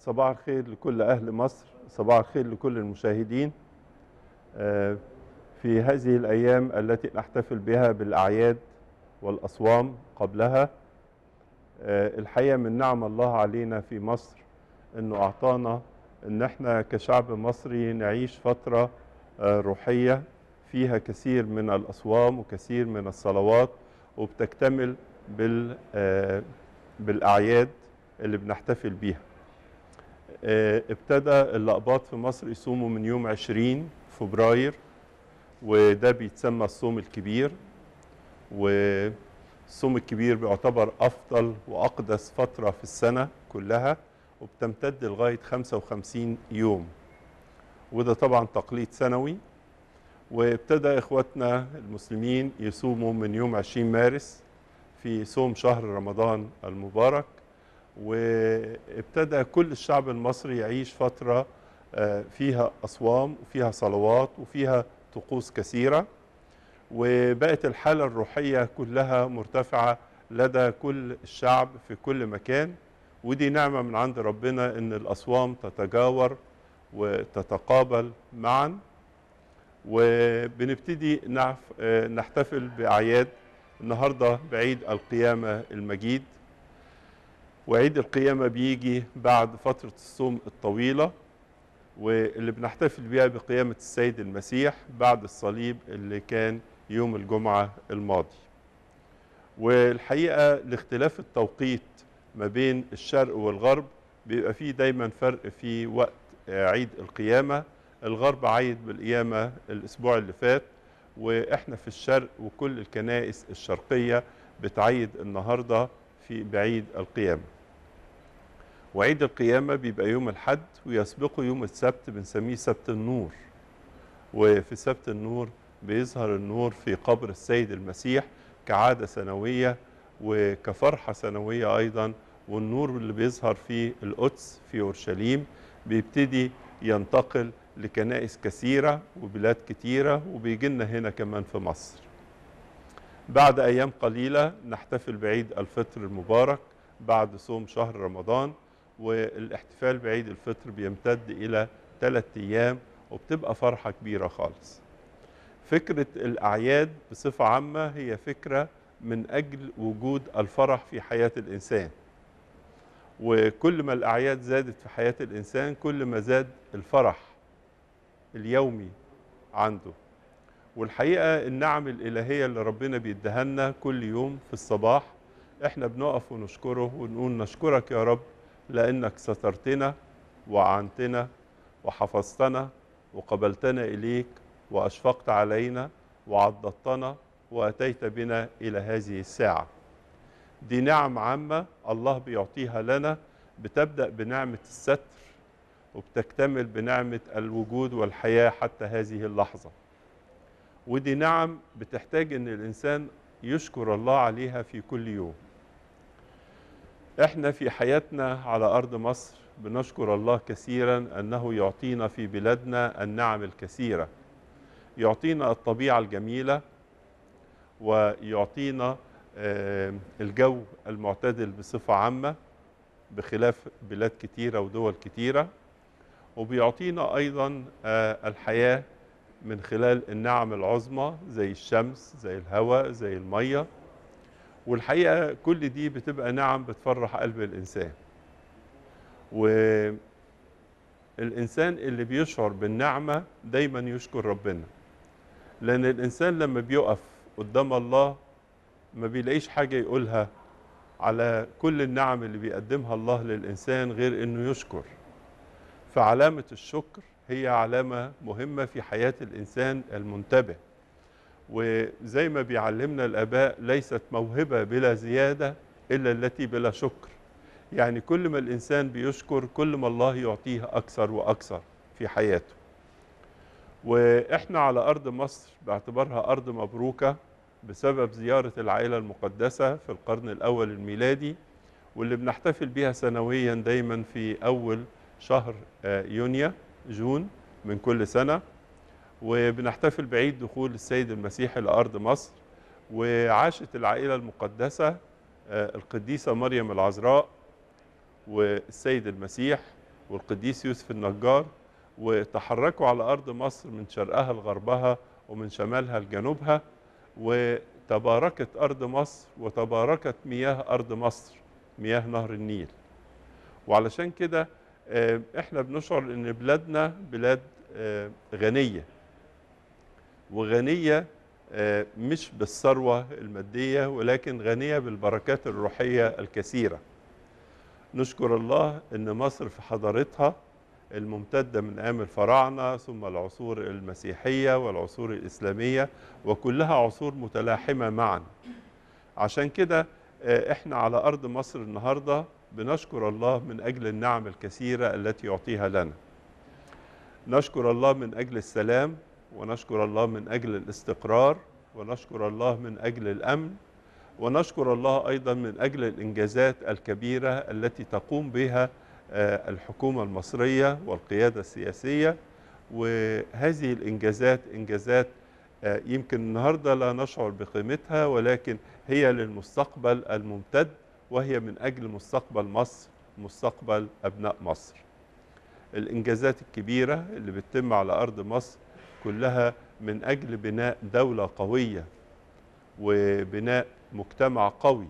صباح الخير لكل أهل مصر صباح الخير لكل المشاهدين آه، في هذه الأيام التي نحتفل بها بالأعياد والأصوام قبلها آه، الحقيقة من نعم الله علينا في مصر أنه أعطانا أن احنا كشعب مصري نعيش فترة آه، روحية فيها كثير من الأصوام وكثير من الصلوات وبتكتمل بالأعياد اللي بنحتفل بيها آه، ابتدى الأقباط في مصر يصوموا من يوم 20 فبراير وده بيتسمى الصوم الكبير والصوم الكبير بيعتبر أفضل وأقدس فترة في السنة كلها وبتمتد لغاية 55 يوم وده طبعا تقليد سنوي وابتدى إخواتنا المسلمين يصوموا من يوم 20 مارس في صوم شهر رمضان المبارك وابتدى كل الشعب المصري يعيش فترة آه، فيها أصوام وفيها صلوات وفيها طقوس كثيرة وبقت الحالة الروحية كلها مرتفعة لدى كل الشعب في كل مكان ودي نعمة من عند ربنا إن الأصوام تتجاور وتتقابل معا وبنبتدي آه، نحتفل بأعياد النهاردة بعيد القيامة المجيد وعيد القيامة بيجي بعد فترة الصوم الطويلة واللي بنحتفل بيها بقيامة السيد المسيح بعد الصليب اللي كان يوم الجمعة الماضي والحقيقة لاختلاف التوقيت ما بين الشرق والغرب بيبقى فيه دايما فرق في وقت عيد القيامة الغرب عيد بالقيامة الأسبوع اللي فات وإحنا في الشرق وكل الكنائس الشرقية بتعيد النهاردة في بعيد القيامة وعيد القيامة بيبقى يوم الحد ويسبقه يوم السبت بنسميه سبت النور وفي سبت النور بيظهر النور في قبر السيد المسيح كعادة سنوية وكفرحة سنوية أيضا والنور اللي بيظهر في القدس في أورشليم بيبتدي ينتقل لكنائس كثيرة وبلاد كثيرة وبيجي لنا هنا كمان في مصر بعد أيام قليلة نحتفل بعيد الفطر المبارك بعد صوم شهر رمضان والاحتفال بعيد الفطر بيمتد إلى ثلاث أيام وبتبقى فرحة كبيرة خالص فكرة الأعياد بصفة عامة هي فكرة من أجل وجود الفرح في حياة الإنسان وكل ما الأعياد زادت في حياة الإنسان كل ما زاد الفرح اليومي عنده والحقيقة النعم الإلهية اللي ربنا بيديها لنا كل يوم في الصباح احنا بنقف ونشكره ونقول نشكرك يا رب لأنك سترتنا وعنتنا وحفظتنا وقبلتنا إليك وأشفقت علينا وعضدتنا وأتيت بنا إلى هذه الساعة دي نعم عامة الله بيعطيها لنا بتبدأ بنعمة الستر وبتكتمل بنعمة الوجود والحياة حتى هذه اللحظة ودي نعم بتحتاج أن الإنسان يشكر الله عليها في كل يوم احنا في حياتنا على أرض مصر بنشكر الله كثيرا أنه يعطينا في بلادنا النعم الكثيرة يعطينا الطبيعة الجميلة ويعطينا آه، الجو المعتدل بصفة عامة بخلاف بلاد كتيرة ودول كتيرة وبيعطينا أيضا آه، الحياة من خلال النعم العظمى زي الشمس زي الهواء زي المية والحقيقه كل دي بتبقى نعم بتفرح قلب الانسان والانسان اللي بيشعر بالنعمه دايما يشكر ربنا لان الانسان لما بيقف قدام الله ما بيلاقيش حاجه يقولها على كل النعم اللي بيقدمها الله للانسان غير انه يشكر فعلامه الشكر هي علامه مهمه في حياه الانسان المنتبه وزي ما بيعلمنا الآباء ليست موهبة بلا زيادة إلا التي بلا شكر يعني كل ما الإنسان بيشكر كل ما الله يعطيه أكثر وأكثر في حياته وإحنا على أرض مصر باعتبارها أرض مبروكة بسبب زيارة العائلة المقدسة في القرن الأول الميلادي واللي بنحتفل بيها سنويا دايما في أول شهر آه، يونيو جون من كل سنة وبنحتفل بعيد دخول السيد المسيح لأرض مصر وعاشت العائلة المقدسة آه، القديسة مريم العذراء والسيد المسيح والقديس يوسف النجار وتحركوا على أرض مصر من شرقها لغربها ومن شمالها لجنوبها وتباركت أرض مصر وتباركت مياه أرض مصر مياه نهر النيل وعلشان كده آه، احنا بنشعر ان بلادنا بلاد آه، غنية وغنية آه، مش بالثروة المادية ولكن غنية بالبركات الروحية الكثيرة نشكر الله أن مصر في حضارتها الممتدة من أيام الفراعنة ثم العصور المسيحية والعصور الإسلامية وكلها عصور متلاحمة معا عشان كده آه، احنا على أرض مصر النهاردة بنشكر الله من أجل النعم الكثيرة التي يعطيها لنا نشكر الله من أجل السلام ونشكر الله من أجل الاستقرار ونشكر الله من أجل الأمن ونشكر الله أيضا من أجل الإنجازات الكبيرة التي تقوم بها آه، الحكومة المصرية والقيادة السياسية وهذه الإنجازات إنجازات آه، يمكن النهاردة لا نشعر بقيمتها ولكن هي للمستقبل الممتد وهي من أجل مستقبل مصر مستقبل أبناء مصر الإنجازات الكبيرة اللي بتتم على أرض مصر كلها من أجل بناء دولة قوية وبناء مجتمع قوي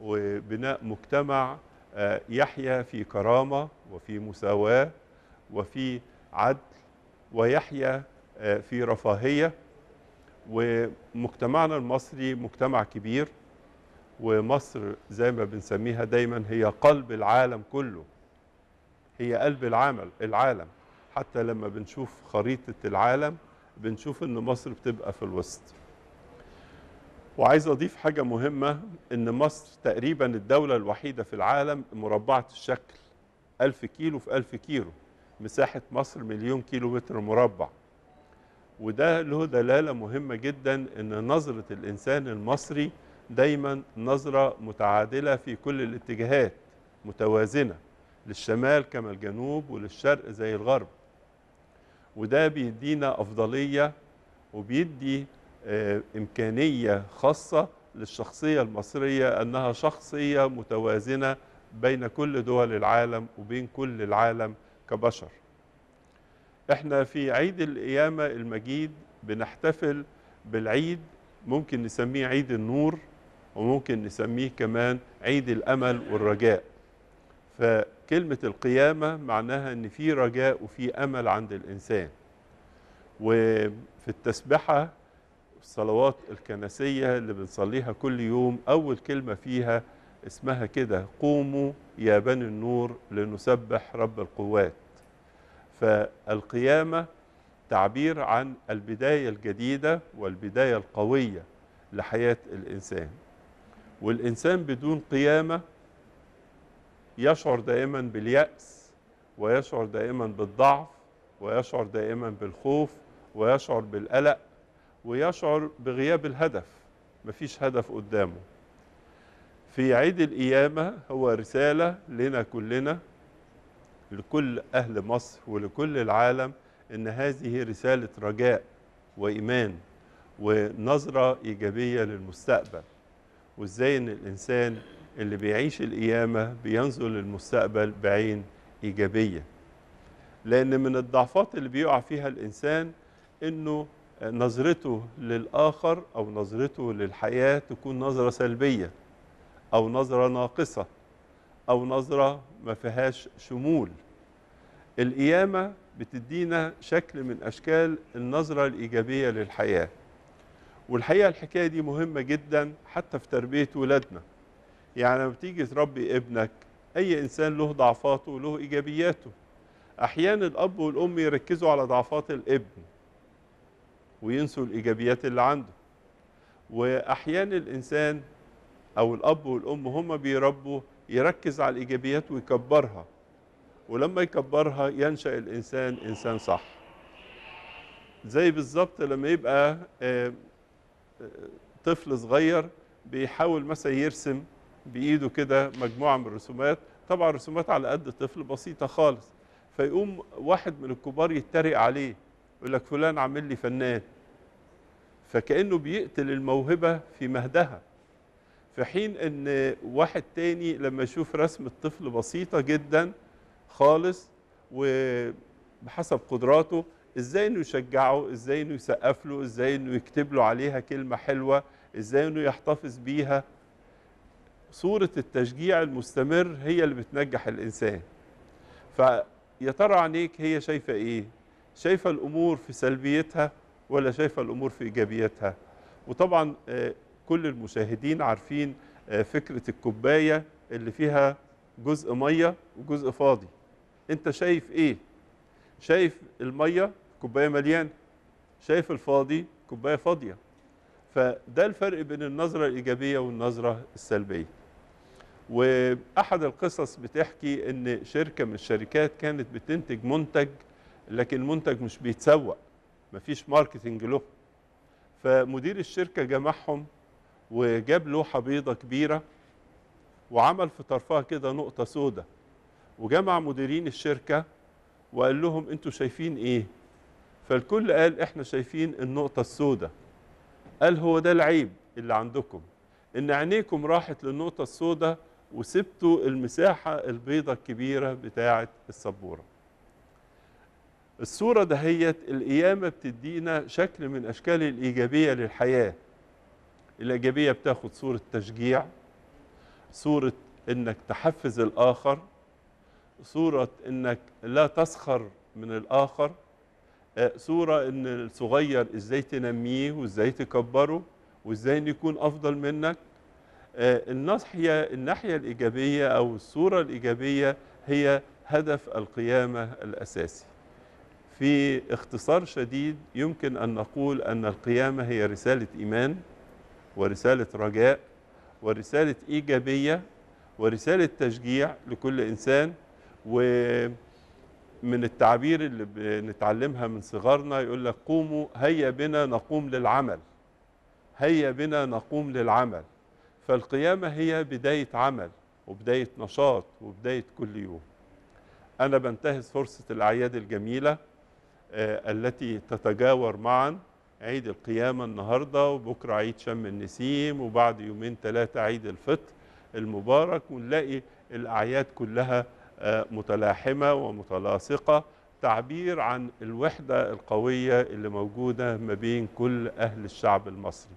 وبناء مجتمع آه، يحيا في كرامة وفي مساواة وفي عدل ويحيا آه، في رفاهية ومجتمعنا المصري مجتمع كبير ومصر زي ما بنسميها دايما هي قلب العالم كله هي قلب العمل العالم حتى لما بنشوف خريطة العالم بنشوف ان مصر بتبقى في الوسط وعايز اضيف حاجة مهمة ان مصر تقريبا الدولة الوحيدة في العالم مربعة الشكل ألف كيلو في ألف كيلو مساحة مصر مليون كيلو متر مربع وده له دلالة مهمة جدا ان نظرة الانسان المصري دايما نظرة متعادلة في كل الاتجاهات متوازنة للشمال كما الجنوب وللشرق زي الغرب وده بيدينا أفضلية وبيدي آه، إمكانية خاصة للشخصية المصرية أنها شخصية متوازنة بين كل دول العالم وبين كل العالم كبشر احنا في عيد القيامة المجيد بنحتفل بالعيد ممكن نسميه عيد النور وممكن نسميه كمان عيد الأمل والرجاء فكلمة القيامة معناها أن في رجاء وفي أمل عند الإنسان وفي التسبحة الصلوات الكنسية اللي بنصليها كل يوم أول كلمة فيها اسمها كده قوموا يا بني النور لنسبح رب القوات فالقيامة تعبير عن البداية الجديدة والبداية القوية لحياة الإنسان والإنسان بدون قيامة يشعر دائما باليأس ويشعر دائما بالضعف ويشعر دائما بالخوف ويشعر بالقلق ويشعر بغياب الهدف مفيش هدف قدامه في عيد القيامة هو رسالة لنا كلنا لكل أهل مصر ولكل العالم إن هذه رسالة رجاء وإيمان ونظرة إيجابية للمستقبل وإزاي إن الإنسان اللي بيعيش القيامة بينظر للمستقبل بعين إيجابية لأن من الضعفات اللي بيقع فيها الإنسان إنه نظرته للآخر أو نظرته للحياة تكون نظرة سلبية أو نظرة ناقصة أو نظرة ما فيهاش شمول القيامة بتدينا شكل من أشكال النظرة الإيجابية للحياة والحقيقة الحكاية دي مهمة جدا حتى في تربية ولادنا يعني لما تيجي تربي ابنك أي إنسان له ضعفاته وله إيجابياته أحيانا الأب والأم يركزوا على ضعفات الابن وينسوا الإيجابيات اللي عنده وأحيانا الإنسان أو الأب والأم هما بيربوا يركز على الإيجابيات ويكبرها ولما يكبرها ينشأ الإنسان إنسان صح زي بالظبط لما يبقى آه، آه، طفل صغير بيحاول مثلا يرسم بايده كده مجموعه من الرسومات طبعا رسومات على قد طفل بسيطه خالص فيقوم واحد من الكبار يتريق عليه يقول لك فلان عامل لي فنان فكانه بيقتل الموهبه في مهدها في حين ان واحد تاني لما يشوف رسم الطفل بسيطه جدا خالص وبحسب قدراته ازاي انه يشجعه ازاي انه يسقف له ازاي انه يكتب له عليها كلمه حلوه ازاي انه يحتفظ بيها صورة التشجيع المستمر هي اللي بتنجح الإنسان فيا ترى عينيك هي شايفة إيه شايفة الأمور في سلبيتها ولا شايفة الأمور في إيجابيتها وطبعا آه، كل المشاهدين عارفين آه، فكرة الكوباية اللي فيها جزء مية وجزء فاضي انت شايف ايه شايف المية كوباية مليانة شايف الفاضي كوباية فاضية فده الفرق بين النظرة الإيجابية والنظرة السلبية واحد القصص بتحكي ان شركه من الشركات كانت بتنتج منتج لكن المنتج مش بيتسوق مفيش ماركتنج له فمدير الشركه جمعهم وجاب لوحه بيضه كبيره وعمل في طرفها كده نقطه سوداء وجمع مديرين الشركه وقال لهم انتوا شايفين ايه فالكل قال احنا شايفين النقطه السوداء قال هو ده العيب اللي عندكم ان عينيكم راحت للنقطه السوداء وسبتوا المساحة البيضة الكبيرة بتاعة السبورة الصورة دهيت القيامة بتدينا شكل من أشكال الإيجابية للحياة الإيجابية بتاخد صورة تشجيع صورة إنك تحفز الآخر صورة إنك لا تسخر من الآخر آه، صورة إن الصغير إزاي تنميه وإزاي تكبره وإزاي يكون أفضل منك آه، الناحية, الناحية الإيجابية أو الصورة الإيجابية هي هدف القيامة الأساسي في اختصار شديد يمكن أن نقول أن القيامة هي رسالة إيمان ورسالة رجاء ورسالة إيجابية ورسالة تشجيع لكل إنسان ومن التعبير اللي بنتعلمها من صغرنا يقول لك قوموا هيا بنا نقوم للعمل هيا بنا نقوم للعمل فالقيامة هي بداية عمل وبداية نشاط وبداية كل يوم أنا بنتهز فرصة الأعياد الجميلة آه، التي تتجاور معا عيد القيامة النهاردة وبكرة عيد شم النسيم وبعد يومين ثلاثة عيد الفطر المبارك ونلاقي الأعياد كلها آه، متلاحمة ومتلاصقة تعبير عن الوحدة القوية اللي موجودة ما بين كل أهل الشعب المصري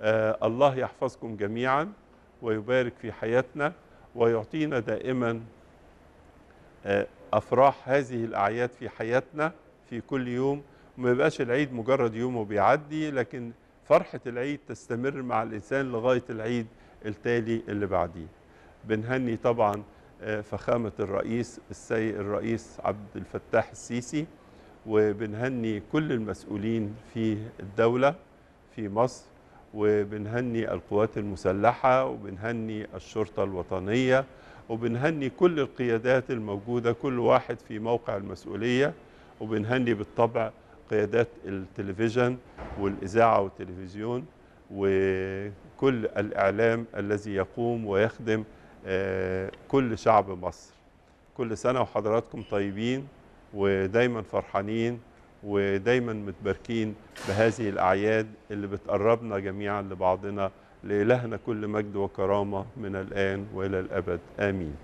آه، الله يحفظكم جميعا ويبارك في حياتنا ويعطينا دائما آه، افراح هذه الاعياد في حياتنا في كل يوم وما يبقاش العيد مجرد يوم وبيعدي لكن فرحه العيد تستمر مع الانسان لغايه العيد التالي اللي بعديه بنهني طبعا آه، فخامه الرئيس السيد الرئيس عبد الفتاح السيسي وبنهني كل المسؤولين في الدوله في مصر وبنهني القوات المسلحة وبنهني الشرطة الوطنية وبنهني كل القيادات الموجودة كل واحد في موقع المسؤولية وبنهني بالطبع قيادات التلفزيون والإذاعة والتلفزيون وكل الإعلام الذي يقوم ويخدم آه، كل شعب مصر كل سنة وحضراتكم طيبين ودايما فرحانين ودايما متباركين بهذه الأعياد اللي بتقربنا جميعا لبعضنا لإلهنا كل مجد وكرامة من الآن وإلى الأبد آمين